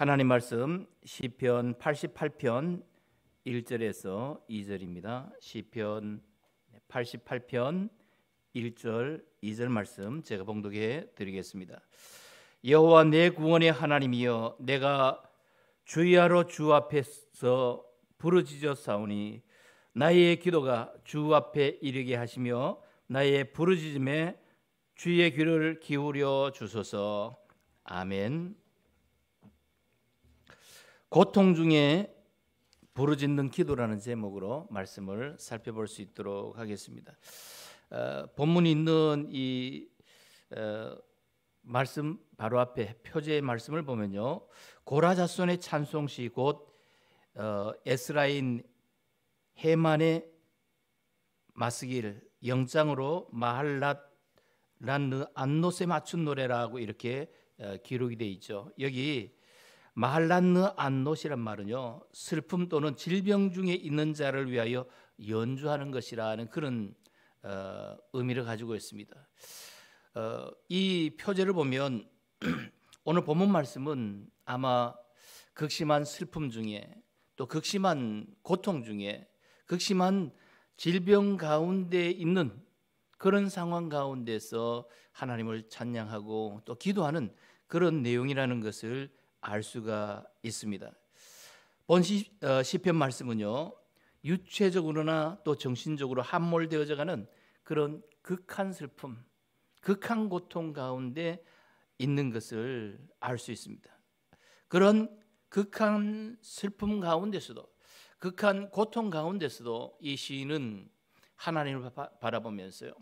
하나님 말씀 시편 88편 1절에서 2절입니다. 시편 88편 1절 2절 말씀 제가 봉독해 드리겠습니다. 여호와 내 구원의 하나님이여 내가 주야로 주 앞에서 부르짖어 싸우니 나의 기도가 주 앞에 이르게 하시며 나의 부르짖음에 주의 귀를 기울여 주소서. 아멘. 고통 중에 부르짖는 기도라는 제목으로 말씀을 살펴볼 수 있도록 하겠습니다. 어, 본문이 있는 이 어, 말씀 바로 앞에 표제의 말씀을 보면요, 고라 자손의 찬송시 곧 어, 에스라인 해만의 마스길 영장으로 마할랏 란느 안노세 맞춘 노래라고 이렇게 어, 기록이 돼 있죠. 여기 말란느 안노시란 말은요 슬픔 또는 질병 중에 있는 자를 위하여 연주하는 것이라는 그런 어, 의미를 가지고 있습니다. 어, 이 표제를 보면 오늘 본문 말씀은 아마 극심한 슬픔 중에 또 극심한 고통 중에 극심한 질병 가운데 있는 그런 상황 가운데서 하나님을 찬양하고 또 기도하는 그런 내용이라는 것을 알 수가 있습니다. 본 시, 어, 시편 말씀은요. 유체적으로나 또 정신적으로 함몰되어져 가는 그런 극한 슬픔, 극한 고통 가운데 있는 것을 알 수 있습니다. 그런 극한 슬픔 가운데서도 극한 고통 가운데서도 이 시인은 하나님을 바라보면서요.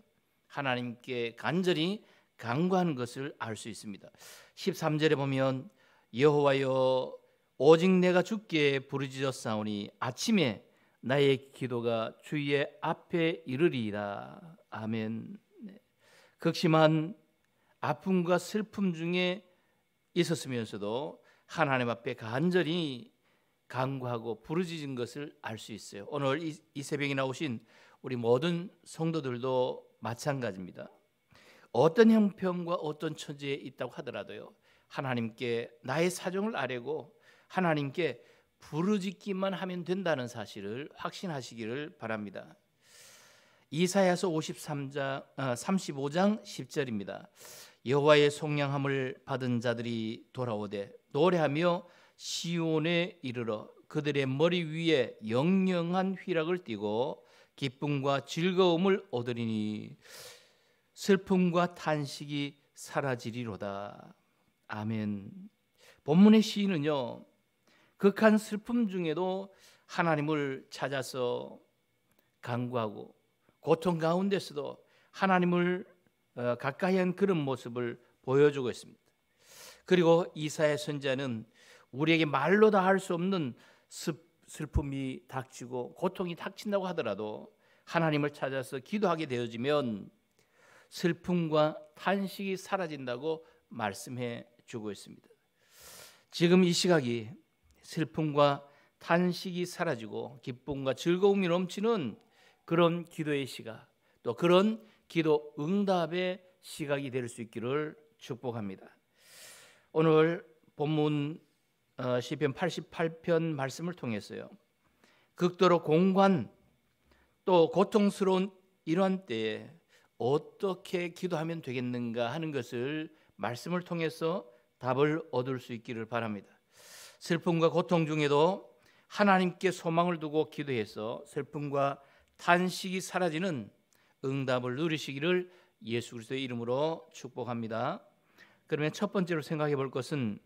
하나님께 간절히 간구하는 것을 알 수 있습니다. 13절에 보면 여호와여 오직 내가 주께 부르짖었사오니 아침에 나의 기도가 주의 앞에 이르리이다. 아멘. 네. 극심한 아픔과 슬픔 중에 있었으면서도 하나님 앞에 간절히 간구하고 부르짖은 것을 알 수 있어요. 오늘 이, 이 새벽에 나오신 우리 모든 성도들도 마찬가지입니다. 어떤 형편과 어떤 처지에 있다고 하더라도요. 하나님께 나의 사정을 아뢰고 하나님께 부르짖기만 하면 된다는 사실을 확신하시기를 바랍니다. 이사야서 53장 35장 10절입니다. 여호와의 속량함을 받은 자들이 돌아오되 노래하며 시온에 이르러 그들의 머리 위에 영영한 휘락을 띠고 기쁨과 즐거움을 얻으리니 슬픔과 탄식이 사라지리로다. 아멘. 본문의 시인은요. 극한 슬픔 중에도 하나님을 찾아서 간구하고 고통 가운데서도 하나님을 어, 가까이 한 그런 모습을 보여주고 있습니다. 그리고 이사의 선자는 우리에게 말로 다 할 수 없는 슬픔이 닥치고 고통이 닥친다고 하더라도 하나님을 찾아서 기도하게 되어지면 슬픔과 탄식이 사라진다고 말씀해 주고 있습니다. 지금 이 시각이 슬픔과 탄식이 사라지고 기쁨과 즐거움이 넘치는 그런 기도의 시각, 또 그런 기도 응답의 시각이 될 수 있기를 축복합니다. 오늘 본문 어, 시편 88편 말씀을 통해서요. 극도로 공관 또 고통스러운 이러한 때에 어떻게 기도하면 되겠는가 하는 것을 말씀을 통해서 답을 얻을 수 있기를 바랍니다. 슬픔과 고통 중에도 하나님께 소망을 두고 기도해서 슬픔과 탄식이 사라지는 응답을 누리시기를 예수 그리스도의 이름으로 축복합니다. 그러면 첫 번째로 생각해 볼 것은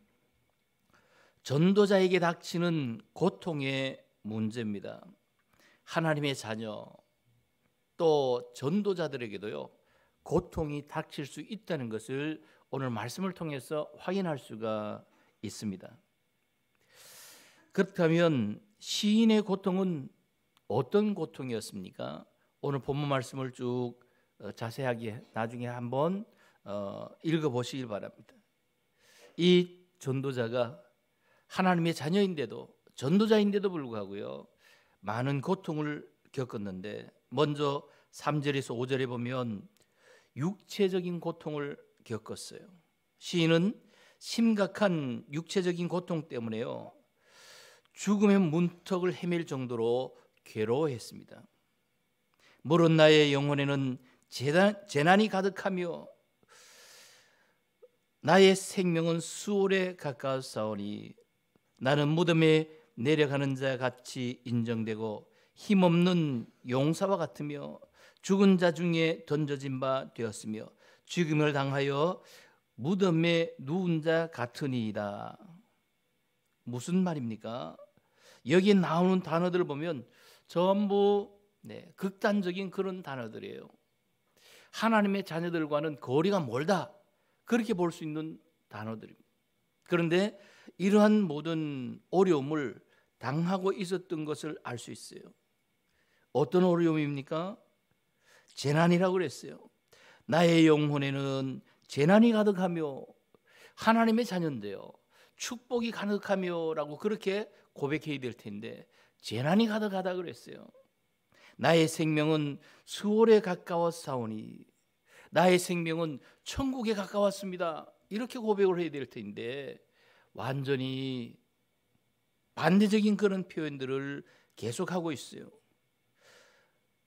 전도자에게 닥치는 고통의 문제입니다. 하나님의 자녀 또 전도자들에게도요. 고통이 닥칠 수 있다는 것을 오늘 말씀을 통해서 확인할 수가 있습니다. 그렇다면 시인의 고통은 어떤 고통이었습니까? 오늘 본문 말씀을 쭉 어, 자세하게 나중에 한번 어, 읽어보시길 바랍니다. 이 전도자가 하나님의 자녀인데도 전도자인데도 불구하고요 많은 고통을 겪었는데 먼저 3절에서 5절에 보면 육체적인 고통을 겪었어요. 시인은 심각한 육체적인 고통 때문에요. 죽음의 문턱을 헤맬 정도로 괴로워했습니다. 모른 나의 영혼에는 재단, 재난이 가득하며 나의 생명은 수월에 가까웠사오니 나는 무덤에 내려가는 자 같이 인정되고 힘없는 용사와 같으며 죽은 자 중에 던져진 바 되었으며 죽임을 당하여 무덤에 누운 자 같으니이다. 무슨 말입니까? 여기 나오는 단어들을 보면 전부 네, 극단적인 그런 단어들이에요. 하나님의 자녀들과는 거리가 멀다. 그렇게 볼 수 있는 단어들입니다. 그런데 이러한 모든 어려움을 당하고 있었던 것을 알 수 있어요. 어떤 어려움입니까? 재난이라고 그랬어요. 나의 영혼에는 재난이 가득하며 하나님의 자녀인데요. 축복이 가득하며라고 그렇게 고백해야 될 텐데 재난이 가득하다 그랬어요. 나의 생명은 수월에 가까웠사오니 나의 생명은 천국에 가까웠습니다. 이렇게 고백을 해야 될 텐데 완전히 반대적인 그런 표현들을 계속하고 있어요.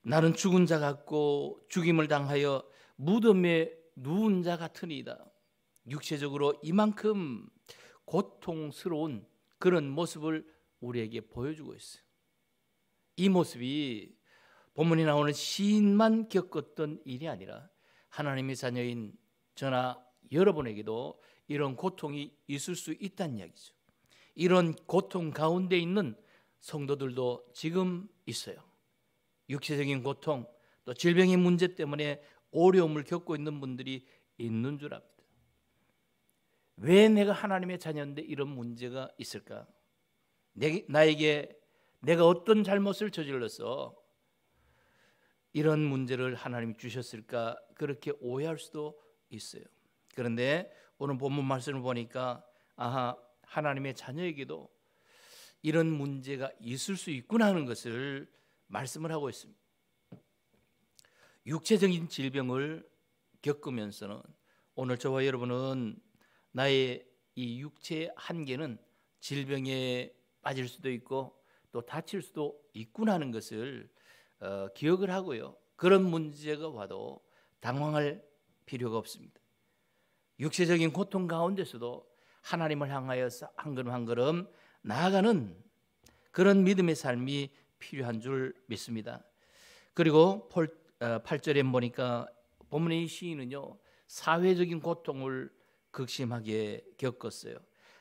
나는 죽은 자 같고 죽임을 당하여 무덤에 누운 자 같으이다 니 육체적으로 이만큼 고통스러운 그런 모습을 우리에게 보여주고 있어요. 이 모습이 본문에 나오는 시인만 겪었던 일이 아니라 하나님의 자녀인 저나 여러분에게도 이런 고통이 있을 수 있다는 이야기죠. 이런 고통 가운데 있는 성도들도 지금 있어요. 육체적인 고통, 또 질병의 문제 때문에 어려움을 겪고 있는 분들이 있는 줄 압니다. 왜 내가 하나님의 자녀인데 이런 문제가 있을까? 내, 나에게 내가 어떤 잘못을 저질러서 이런 문제를 하나님이 주셨을까? 그렇게 오해할 수도 있어요. 그런데 오늘 본문 말씀을 보니까 아하 하나님의 자녀에게도 이런 문제가 있을 수 있구나 하는 것을 말씀을 하고 있습니다. 육체적인 질병을 겪으면서는 오늘 저와 여러분은 나의 이 육체의 한계는 질병에 빠질 수도 있고 또 다칠 수도 있구나 하는 것을 어, 기억을 하고요. 그런 문제가 와도 당황할 필요가 없습니다. 육체적인 고통 가운데서도 하나님을 향하여 한 걸음 한 걸음 나아가는 그런 믿음의 삶이 필요한 줄 믿습니다. 그리고 폴 8절에 어, 보니까 본문의 시인은요 사회적인 고통을 극심하게 겪었어요.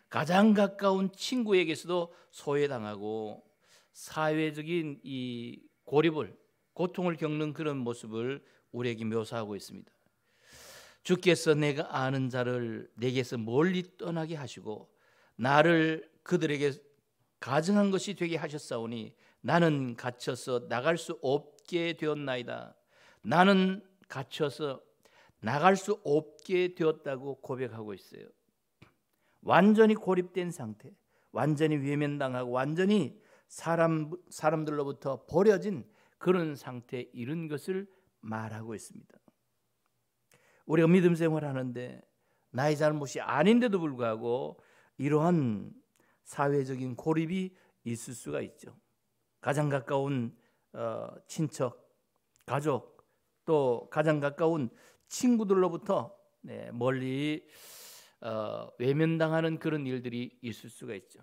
가장 가까운 친구에게서도 소외당하고 사회적인 이 고립을 고통을 겪는 그런 모습을 우리에게 묘사하고 있습니다. 주께서 내가 아는 자를 내게서 멀리 떠나게 하시고 나를 그들에게 가증한 것이 되게 하셨사오니 나는 갇혀서 나갈 수 없게 되었나이다. 나는 갇혀서 나갈 수 없게 되었다고 고백하고 있어요. 완전히 고립된 상태, 완전히 외면당하고 완전히 사람 사람들로부터 버려진 그런 상태에 이른 것을 말하고 있습니다. 우리가 믿음 생활하는데 나의 잘못이 아닌데도 불구하고 이러한 사회적인 고립이 있을 수가 있죠. 가장 가까운 어, 친척, 가족, 또 가장 가까운 친구들로부터 네, 멀리 어, 외면당하는 그런 일들이 있을 수가 있죠.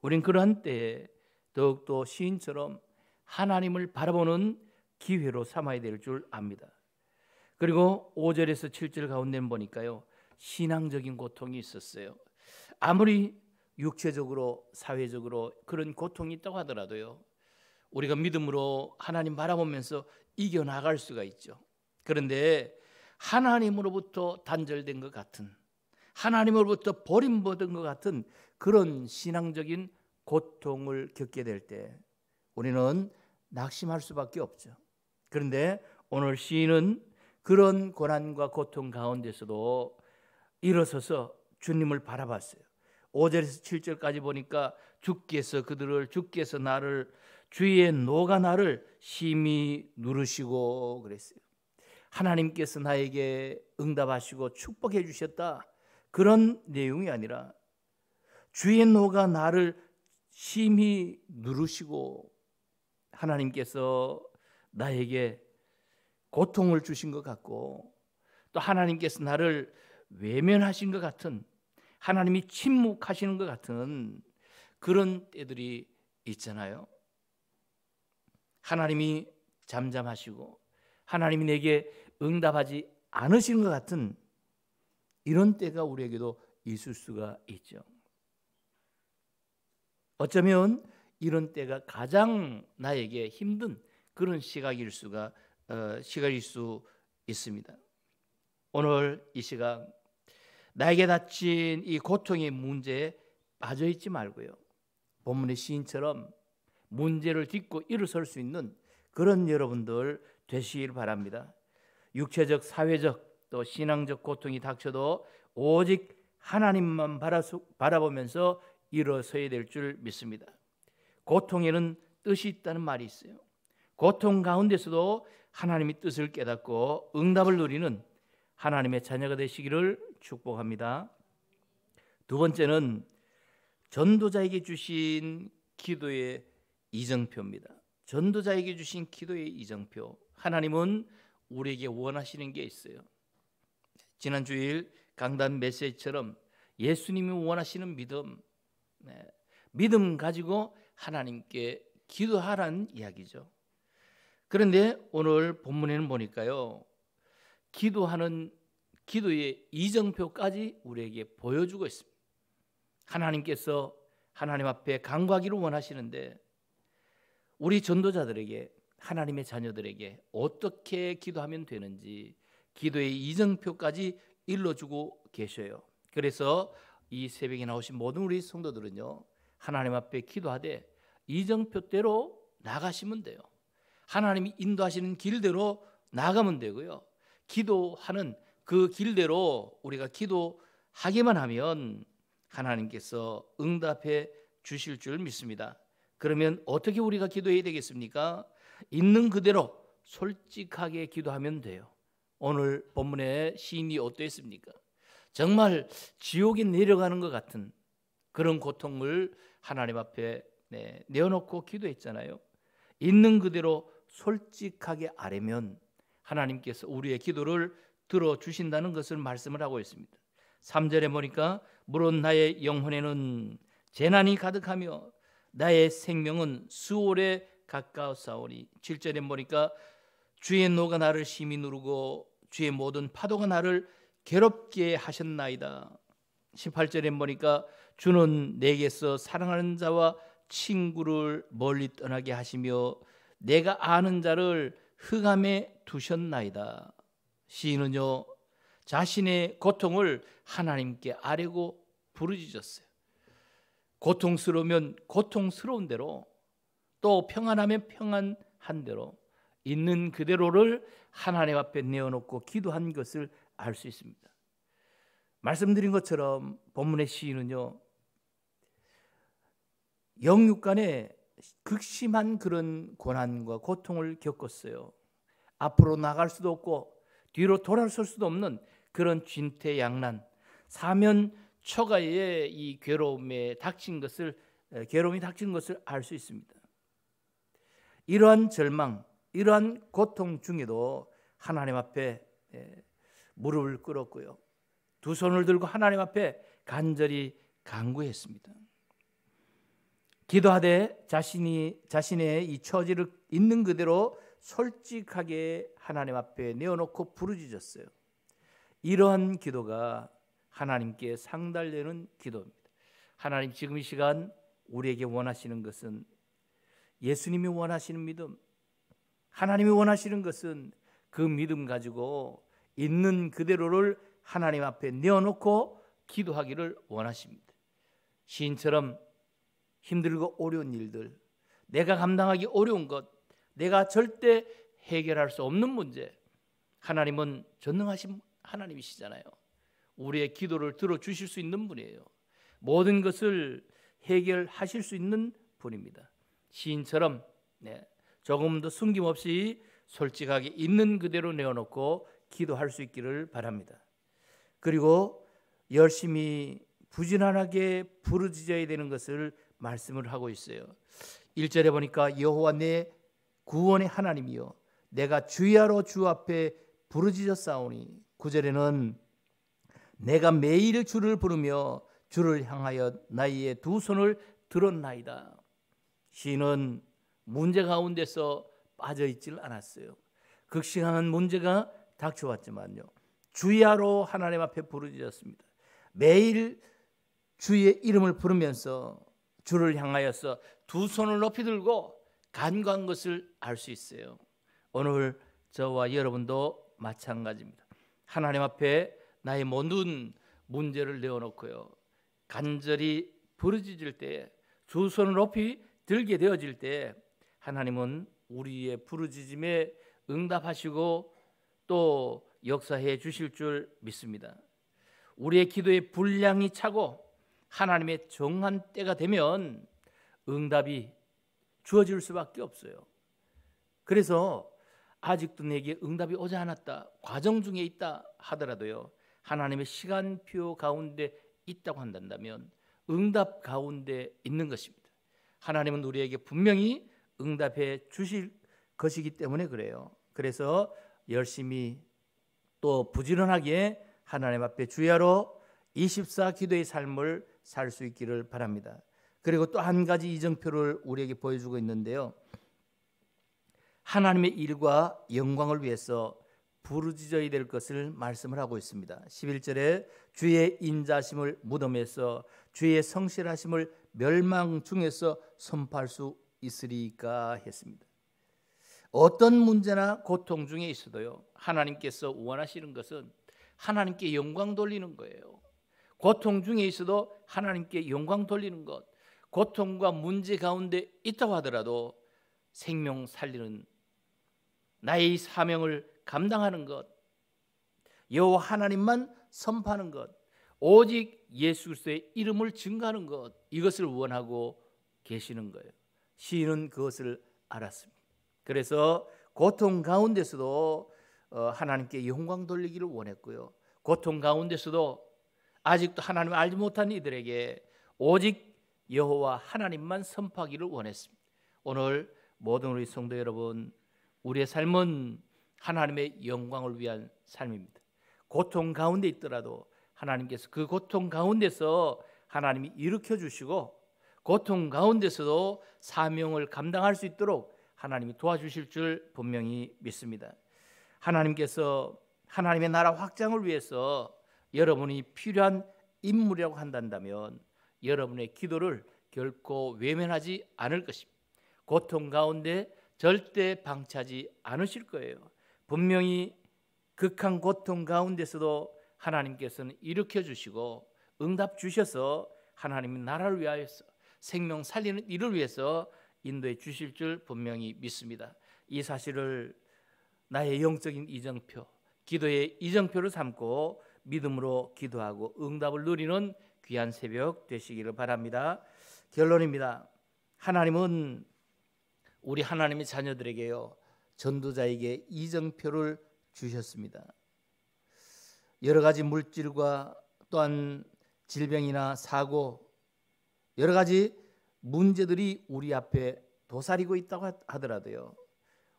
우린 그러한 때에 더욱더 시인처럼 하나님을 바라보는 기회로 삼아야 될 줄 압니다. 그리고 5절에서 7절 가운데 보니까요. 신앙적인 고통이 있었어요. 아무리 육체적으로 사회적으로 그런 고통이 있다고 하더라도요. 우리가 믿음으로 하나님 바라보면서 이겨나갈 수가 있죠. 그런데 하나님으로부터 단절된 것 같은 하나님으로부터 버림받은 것 같은 그런 신앙적인 고통을 겪게 될 때 우리는 낙심할 수밖에 없죠. 그런데 오늘 시인은 그런 고난과 고통 가운데서도 일어서서 주님을 바라봤어요. 5절에서 7절까지 보니까 주께서 그들을 주께서 나를 주의 노가 나를 심히 누르시고 그랬어요. 하나님께서 나에게 응답하시고 축복해 주셨다. 그런 내용이 아니라 주의 노가 나를 심히 누르시고 하나님께서 나에게 고통을 주신 것 같고 또 하나님께서 나를 외면하신 것 같은 하나님이 침묵하시는 것 같은 그런 때들이 있잖아요. 하나님이 잠잠하시고 하나님이 내게 응답하지 않으시는 것 같은 이런 때가 우리에게도 있을 수가 있죠. 어쩌면 이런 때가 가장 나에게 힘든 그런 시각일 수가 어, 시각일 수 있습니다. 오늘 이 시각 나에게 닥친 이 고통의 문제에 빠져 있지 말고요. 본문의 시인처럼 문제를 딛고 일어설 수 있는 그런 여러분들 되시길 바랍니다. 육체적, 사회적, 또 신앙적 고통이 닥쳐도 오직 하나님만 바라보면서 일어서야 될 줄 믿습니다. 고통에는 뜻이 있다는 말이 있어요. 고통 가운데서도 하나님의 뜻을 깨닫고 응답을 누리는 하나님의 자녀가 되시기를 축복합니다. 두 번째는 전도자에게 주신 기도의 이정표입니다. 전도자에게 주신 기도의 이정표. 하나님은 우리에게 원하시는 게 있어요. 지난 주일 강단 메시지처럼 예수님이 원하시는 믿음, 네. 믿음 가지고 하나님께 기도하란 이야기죠. 그런데 오늘 본문에는 보니까요, 기도하는 기도의 이정표까지 우리에게 보여주고 있습니다. 하나님께서 하나님 앞에 간구하기를 원하시는데 우리 전도자들에게 하나님의 자녀들에게 어떻게 기도하면 되는지 기도의 이정표까지 일러주고 계셔요. 그래서 이 새벽에 나오신 모든 우리 성도들은요 하나님 앞에 기도하되 이정표대로 나가시면 돼요. 하나님이 인도하시는 길대로 나가면 되고요. 기도하는 그 길대로 우리가 기도하기만 하면 하나님께서 응답해 주실 줄 믿습니다. 그러면 어떻게 우리가 기도해야 되겠습니까? 있는 그대로 솔직하게 기도하면 돼요. 오늘 본문의 시인이 어떠했습니까? 정말 지옥에 내려가는 것 같은 그런 고통을 하나님 앞에 네, 내어놓고 기도했잖아요. 있는 그대로 솔직하게 아뢰면 하나님께서 우리의 기도를 들어 주신다는 것을 말씀을 하고 있습니다. 3절에 보니까 물론 나의 영혼에는 재난이 가득하며 나의 생명은 수월에 가까웠사오니 7절에 보니까 주의 노가 나를 심히 누르고 주의 모든 파도가 나를 괴롭게 하셨나이다. 18절에 보니까 주는 내게서 사랑하는 자와 친구를 멀리 떠나게 하시며 내가 아는 자를 흑암에 두셨나이다. 시인은요 자신의 고통을 하나님께 아뢰고 부르짖었어요. 고통스러우면 고통스러운 대로 또 평안하면 평안한 대로 있는 그대로를 하나님 앞에 내어놓고 기도한 것을 알 수 있습니다. 말씀드린 것처럼 본문의 시인은요 영육간에 극심한 그런 고난과 고통을 겪었어요. 앞으로 나갈 수도 없고 뒤로 돌아설 수도 없는 그런 진퇴양난, 사면 처가의 이 괴로움에 닥친 것을 괴로움이 닥친 것을 알 수 있습니다. 이러한 절망, 이러한 고통 중에도 하나님 앞에 무릎을 꿇었고요. 두 손을 들고 하나님 앞에 간절히 간구했습니다. 기도하되 자신이 자신의 이 처지를 있는 그대로 솔직하게 하나님 앞에 내어놓고 부르짖었어요. 이러한 기도가 하나님께 상달되는 기도입니다. 하나님 지금 이 시간 우리에게 원하시는 것은 예수님이 원하시는 믿음, 하나님이 원하시는 것은 그 믿음 가지고 있는 그대로를 하나님 앞에 내어놓고 기도하기를 원하십니다. 시인처럼 힘들고 어려운 일들, 내가 감당하기 어려운 것, 내가 절대 해결할 수 없는 문제, 하나님은 전능하신 하나님이시잖아요. 우리의 기도를 들어주실 수 있는 분이에요. 모든 것을 해결하실 수 있는 분입니다. 시인처럼 네, 조금 도 숨김없이 솔직하게 있는 그대로 내어놓고 기도할 수 있기를 바랍니다. 그리고 열심히 부진하게 부르짖어야 되는 것을 말씀을 하고 있어요. 1절에 보니까 여호와 내 구원의 하나님이요 내가 주야로 주 앞에 부르짖었사오니 9절에는 내가 매일 주를 부르며 주를 향하여 나의 두 손을 들었나이다. 시인은 문제 가운데서 빠져 있질 않았어요. 극심한 문제가 닥쳐왔지만요. 주야로 하나님 앞에 부르짖었습니다. 매일 주의 이름을 부르면서 주를 향하여서 두 손을 높이 들고 간과한 것을 알 수 있어요. 오늘 저와 여러분도 마찬가지입니다. 하나님 앞에 나의 모든 문제를 내어놓고요. 간절히 부르짖을 때두 손을 높이 들게 되어질 때 하나님은 우리의 부르짖음에 응답하시고 또 역사해 주실 줄 믿습니다. 우리의 기도에 분량이 차고 하나님의 정한 때가 되면 응답이 주어질 수밖에 없어요. 그래서 아직도 내게 응답이 오지 않았다. 과정 중에 있다 하더라도요. 하나님의 시간표 가운데 있다고 한다면 응답 가운데 있는 것입니다. 하나님은 우리에게 분명히 응답해 주실 것이기 때문에 그래요. 그래서 열심히 또 부지런하게 하나님 앞에 주야로 24 기도의 삶을 살 수 있기를 바랍니다. 그리고 또 한 가지 이정표를 우리에게 보여주고 있는데요. 하나님의 일과 영광을 위해서 부르짖어야 될 것을 말씀을 하고 있습니다. 11절에 주의 인자심을 무덤에서 주의 성실하심을 멸망 중에서 선포할 수 있으리까 했습니다. 어떤 문제나 고통 중에 있어도요. 하나님께서 원하시는 것은 하나님께 영광 돌리는 거예요. 고통 중에 있어도 하나님께 영광 돌리는 것. 고통과 문제 가운데 있다고 하더라도 생명 살리는 나의 사명을 감당하는 것, 여호와 하나님만 선포하는 것, 오직 예수 그리스도의 이름을 증가하는 것 이것을 원하고 계시는 거예요. 시인은 그것을 알았습니다. 그래서 고통 가운데서도 어, 하나님께 영광 돌리기를 원했고요. 고통 가운데서도 아직도 하나님을 알지 못한 이들에게 오직 여호와 하나님만 선포하기를 원했습니다. 오늘 모든 우리 성도 여러분, 우리의 삶은 하나님의 영광을 위한 삶입니다. 고통 가운데 있더라도 하나님께서 그 고통 가운데서 하나님이 일으켜 주시고 고통 가운데서도 사명을 감당할 수 있도록 하나님이 도와주실 줄 분명히 믿습니다. 하나님께서 하나님의 나라 확장을 위해서 여러분이 필요한 인물이라고 한다면 여러분의 기도를 결코 외면하지 않을 것입니다. 고통 가운데 절대 방치하지 않으실 거예요. 분명히 극한 고통 가운데서도 하나님께서는 일으켜 주시고 응답 주셔서 하나님이 나라를 위하여서 생명 살리는 일을 위해서 인도해 주실 줄 분명히 믿습니다. 이 사실을 나의 영적인 이정표, 기도의 이정표로 삼고 믿음으로 기도하고 응답을 누리는 귀한 새벽 되시기를 바랍니다. 결론입니다. 하나님은 우리 하나님의 자녀들에게요. 전도자에게 이정표를 주셨습니다. 여러 가지 물질과 또한 질병이나 사고 여러 가지 문제들이 우리 앞에 도사리고 있다고 하더라도요.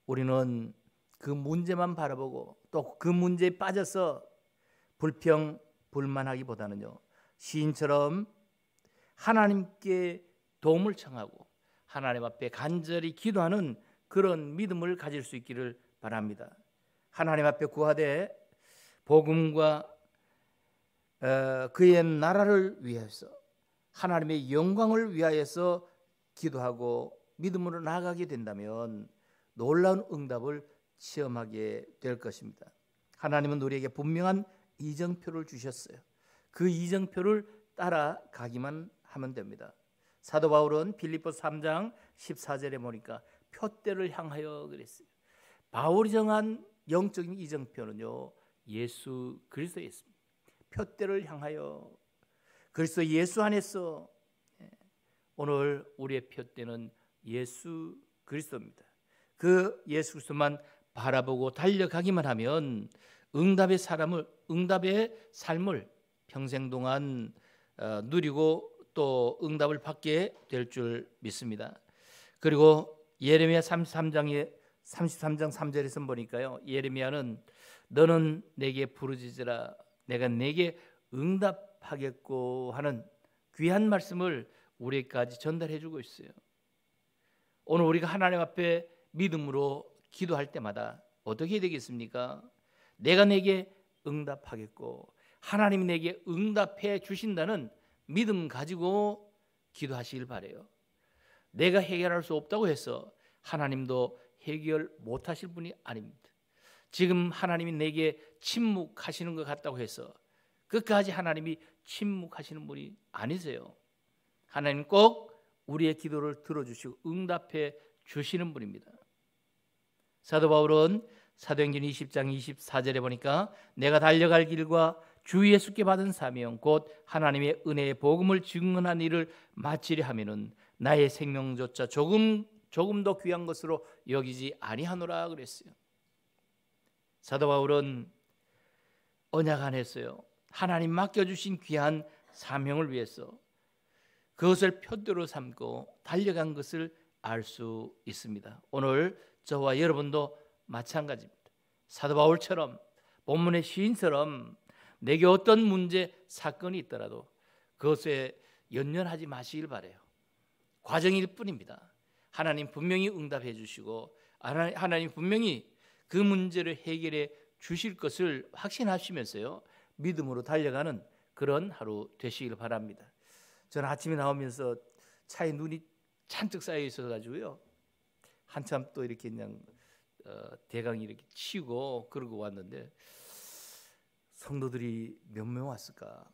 우리는 그 문제만 바라보고 또 그 문제에 빠져서 불평 불만하기보다는요. 시인처럼 하나님께 도움을 청하고 하나님 앞에 간절히 기도하는 그런 믿음을 가질 수 있기를 바랍니다. 하나님 앞에 구하되 복음과 어, 그의 나라를 위해서 하나님의 영광을 위하여서 기도하고 믿음으로 나아가게 된다면 놀라운 응답을 체험하게 될 것입니다. 하나님은 우리에게 분명한 이정표를 주셨어요. 그 이정표를 따라가기만 하면 됩니다. 사도 바울은 빌립보 3장 14절에 보니까 표대를 향하여 그랬어요. 바울이 정한 영적인 이정표는요. 예수 그리스도에 있습니다. 표대를 향하여 그리스도 예수 안에서 예, 오늘 우리의 표대는 예수 그리스도입니다. 그 예수 그리스도만 바라보고 달려가기만 하면 응답의 사람을 응답의 삶을 평생 동안 어, 누리고 또 응답을 받게 될 줄 믿습니다. 그리고 예레미야 33장에 33장 3절에서 보니까요. 예레미야는 너는 내게 부르짖으라 내가 내게 응답하겠고 하는 귀한 말씀을 우리까지 전달해 주고 있어요. 오늘 우리가 하나님 앞에 믿음으로 기도할 때마다 어떻게 되겠습니까? 내가 내게 응답하겠고 하나님이 내게 응답해 주신다는 믿음 가지고 기도하시길 바래요. 내가 해결할 수 없다고 해서 하나님도 해결 못 하실 분이 아닙니다. 지금 하나님이 내게 침묵하시는 것 같다고 해서 끝까지 하나님이 침묵하시는 분이 아니세요. 하나님 꼭 우리의 기도를 들어주시고 응답해 주시는 분입니다. 사도 바울은 사도행전 20장 24절에 보니까 내가 달려갈 길과 주 예수께 받은 사명 곧 하나님의 은혜의 복음을 증언한 일을 마치려 하면은 나의 생명조차 조금 조금 더 귀한 것으로 여기지 아니하노라 그랬어요. 사도 바울은 언약 안에서요. 하나님 맡겨 주신 귀한 사명을 위해서 그것을 표대로 삼고 달려간 것을 알 수 있습니다. 오늘 저와 여러분도 마찬가지입니다. 사도 바울처럼 본문의 시인처럼 내게 어떤 문제 사건이 있더라도 그것에 연연하지 마시길 바래요. 과정일 뿐입니다. 하나님 분명히 응답해 주시고 하나님 분명히 그 문제를 해결해 주실 것을 확신하시면서요. 믿음으로 달려가는 그런 하루 되시길 바랍니다. 저는 아침에 나오면서 차에 눈이 잔뜩 쌓여 있어 가지고요. 한참 또 이렇게 그냥 어, 대강 이렇게 치고 그러고 왔는데 성도들이 몇 명 왔을까?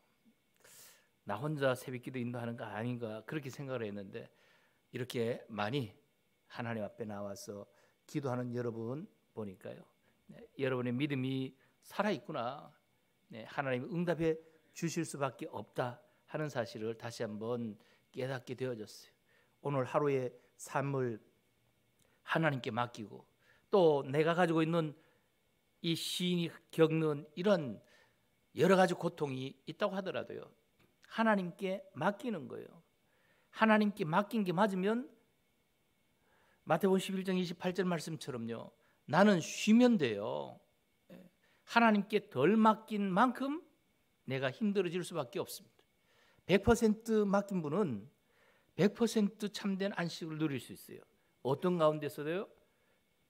나 혼자 새벽기도 인도하는 거 아닌가 그렇게 생각을 했는데 이렇게 많이 하나님 앞에 나와서 기도하는 여러분 보니까요. 네, 여러분의 믿음이 살아 있구나. 네, 하나님 응답해 주실 수밖에 없다 하는 사실을 다시 한번 깨닫게 되어졌어요. 오늘 하루의 삶을 하나님께 맡기고 또 내가 가지고 있는 이 시인이 겪는 이런 여러 가지 고통이 있다고 하더라도요. 하나님께 맡기는 거예요. 하나님께 맡긴 게 맞으면 마태복음 11장 28절 말씀처럼요. 나는 쉬면 돼요. 예. 하나님께 덜 맡긴 만큼 내가 힘들어질 수밖에 없습니다. 100% 맡긴 분은 100% 참된 안식을 누릴 수 있어요. 어떤 가운데서도요.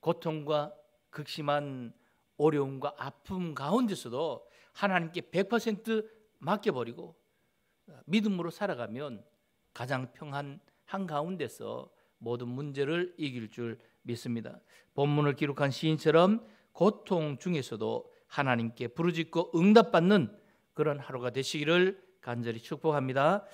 고통과 극심한 어려움과 아픔 가운데서도 하나님께 100% 맡겨버리고 어, 믿음으로 살아가면 가장 평한 한 가운데서 모든 문제를 이길 줄 믿습니다. 본문을 기록한 시인처럼 고통 중에서도 하나님께 부르짖고 응답받는 그런 하루가 되시기를 간절히 축복합니다.